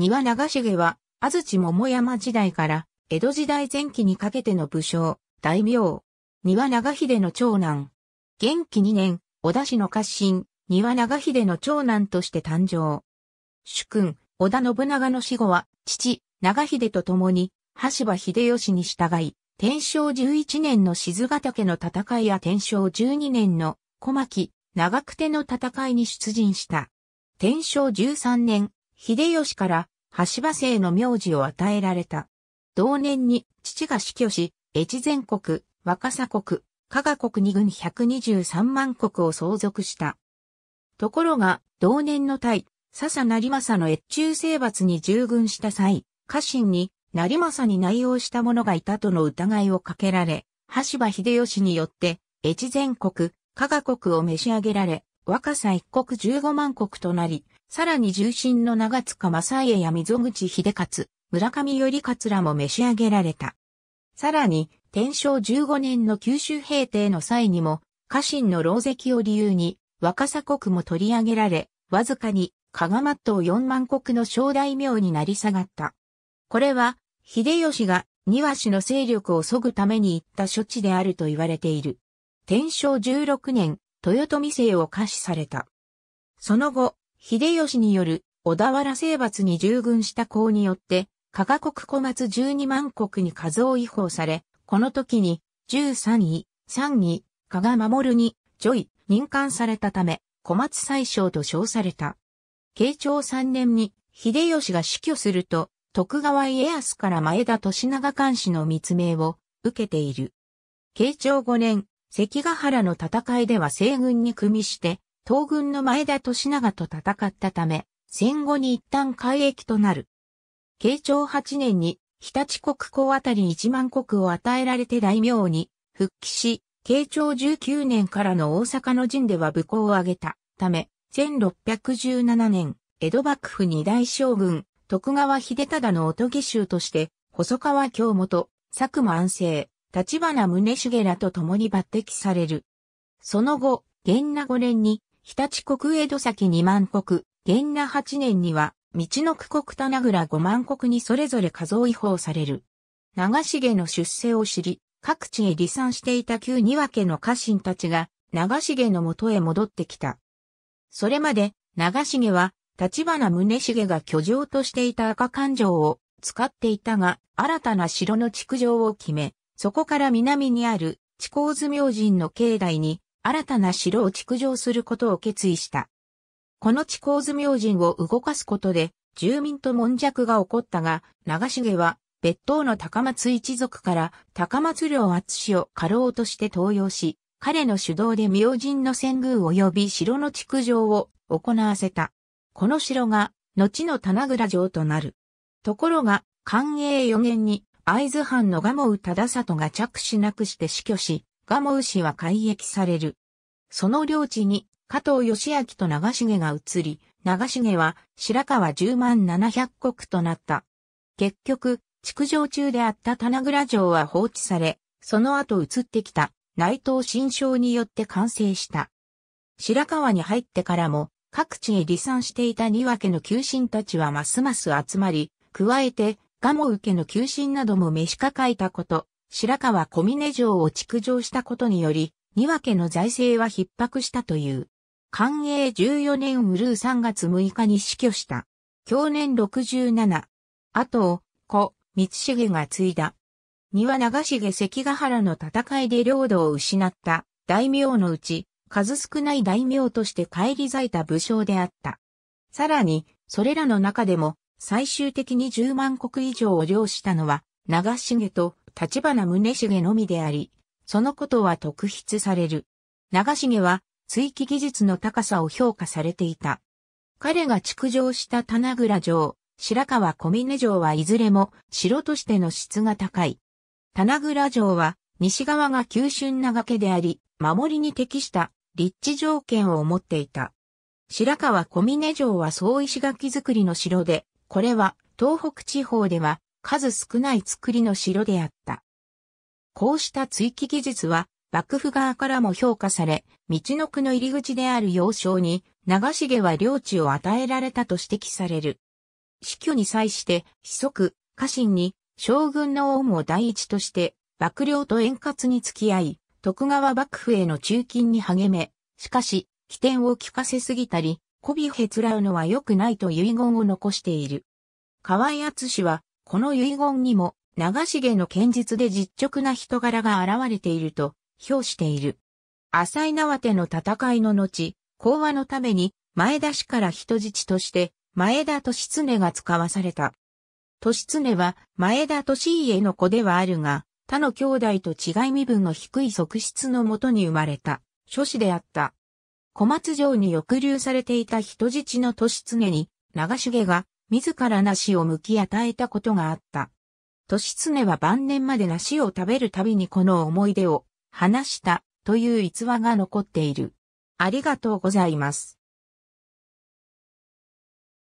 庭長重は、安土桃山時代から、江戸時代前期にかけての武将、大名。庭長秀の長男。元気二年、小田氏の家臣、庭長秀の長男として誕生。主君、織田信長の死後は、父、長秀と共に、橋場秀吉に従い、天正十一年の静ヶ岳の戦いや天正十二年の小牧、長久手の戦いに出陣した。天正十三年、秀吉から橋場姓の名字を与えられた。同年に父が死去し、越前国、若狭国、加賀国二軍123万国を相続した。ところが、同年の対、笹成政の越中征伐に従軍した際、家臣に成政に内容した者がいたとの疑いをかけられ、橋場秀吉によって、越前国、加賀国を召し上げられ、若狭一国15万国となり、さらに重臣の長塚正家や溝口秀勝、村上頼勝らも召し上げられた。さらに、天正15年の九州平定の際にも、家臣の牢石を理由に、若狭国も取り上げられ、わずかに、加賀松島四万国の小大名になり下がった。これは、秀吉が庭師の勢力を削ぐために行った処置であると言われている。天正16年、豊臣姓を可視された。その後、秀吉による小田原征伐に従軍した功によって、加賀国小松十二万国に数を違法され、この時に13位、3位、加賀守に、ジョイ、任官されたため、小松宰相と称された。慶長3年に、秀吉が死去すると、徳川家康から前田利長監視の密命を受けている。慶長5年、関ヶ原の戦いでは西軍に組みして、東軍の前田利長と戦ったため、戦後に一旦改役となる。慶長8年に日立国公あたり1万国を与えられて大名に復帰し、慶長19年からの大阪の陣では武功を挙げたため、1617年、江戸幕府二大将軍、徳川秀忠のおとぎ衆として、細川京本、佐久間安政、立花宗茂らと共に抜擢される。その後、元那5年に日立国江戸崎二万国、元那八年には、道の区国棚倉五万国にそれぞれ数を違法される。長重の出世を知り、各地へ離散していた旧二家の家臣たちが、長重の元へ戻ってきた。それまで、長重は、立花宗重が居城としていた赤勘定を使っていたが、新たな城の築城を決め、そこから南にある、地高図明神の境内に、新たな城を築城することを決意した。この地構図明神を動かすことで、住民と悶弱が起こったが、長重は、別当の高松一族から高松領厚氏を過労として登用し、彼の主導で明神の遷宮及び城の築城を行わせた。この城が、後の棚倉城となる。ところが、寛永4年に、会津藩の蒲生忠里が着手なくして死去し、蒲生氏は改易される。その領地に加藤義明と長重が移り、長重は白川十万七百国となった。結局、築城中であった棚倉城は放置され、その後移ってきた内藤新章によって完成した。白川に入ってからも、各地へ離散していた庭家の求心たちはますます集まり、加えて、蒲生家の求心なども召し抱えたこと、白川小峰城を築城したことにより、庭家の財政は逼迫したという。寛永14年ウルー3月6日に死去した。去年67。後を、子、三重が継いだ。庭長重関ヶ原の戦いで領土を失った大名のうち、数少ない大名として返り咲いた武将であった。さらに、それらの中でも、最終的に10万国以上を領したのは、長重と立花宗茂のみであり、そのことは特筆される。長重は、追記技術の高さを評価されていた。彼が築城した棚倉城、白川小峰城はいずれも城としての質が高い。棚倉城は西側が急峻な崖であり、守りに適した立地条件を持っていた。白川小峰城は総石垣造りの城で、これは東北地方では数少ない作りの城であった。こうした追記技術は、幕府側からも評価され、道の区の入り口である要衝に、長重は領地を与えられたと指摘される。死去に際して、子息、家臣に、将軍の恩を第一として、幕僚と円滑に付き合い、徳川幕府への中勤に励め、しかし、起点を聞かせすぎたり、媚びへつらうのは良くないと遺言を残している。河合厚氏は、この遺言にも、長重の堅実で実直な人柄が現れていると、評している。浅井縄手の戦いの後、講和のために、前田氏から人質として、前田利常が使わされた。利常は、前田利家の子ではあるが、他の兄弟と違い身分の低い側室のもとに生まれた、諸子であった。小松城に抑留されていた人質の利常に、長重が、自ら梨を剥き与えたことがあった。利常は晩年まで梨を食べるたびにこの思い出を話したという逸話が残っている。ありがとうございます。